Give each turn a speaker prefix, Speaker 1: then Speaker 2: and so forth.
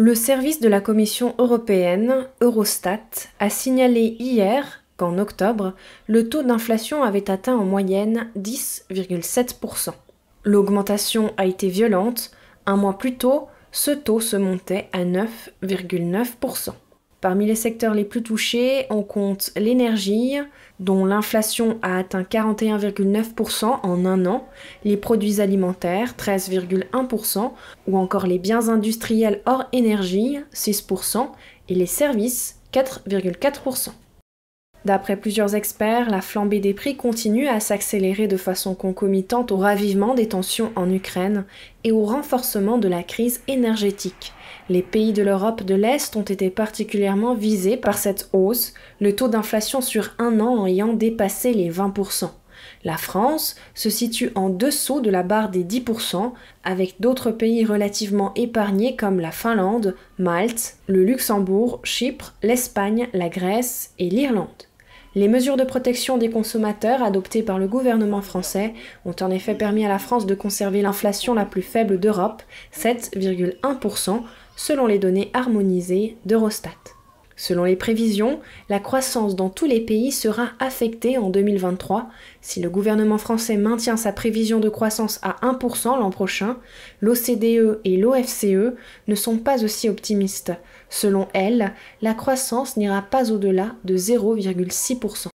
Speaker 1: Le service de la Commission européenne, Eurostat, a signalé hier qu'en octobre, le taux d'inflation avait atteint en moyenne 10,7%. L'augmentation a été violente, un mois plus tôt, ce taux se montait à 9,9%. Parmi les secteurs les plus touchés, on compte l'énergie, dont l'inflation a atteint 41,9% en un an, les produits alimentaires 13,1%, ou encore les biens industriels hors énergie 6%, et les services 4,4%. D'après plusieurs experts, la flambée des prix continue à s'accélérer de façon concomitante au ravivement des tensions en Ukraine et au renforcement de la crise énergétique. Les pays de l'Europe de l'Est ont été particulièrement visés par cette hausse, le taux d'inflation sur un an ayant dépassé les 20%. La France se situe en dessous de la barre des 10%, avec d'autres pays relativement épargnés comme la Finlande, Malte, le Luxembourg, Chypre, l'Espagne, la Grèce et l'Irlande. Les mesures de protection des consommateurs adoptées par le gouvernement français ont en effet permis à la France de conserver l'inflation la plus faible d'Europe, 7,1%, selon les données harmonisées d'Eurostat. Selon les prévisions, la croissance dans tous les pays sera affectée en 2023. Si le gouvernement français maintient sa prévision de croissance à 1% l'an prochain, l'OCDE et l'OFCE ne sont pas aussi optimistes. Selon elles, la croissance n'ira pas au-delà de 0,6%.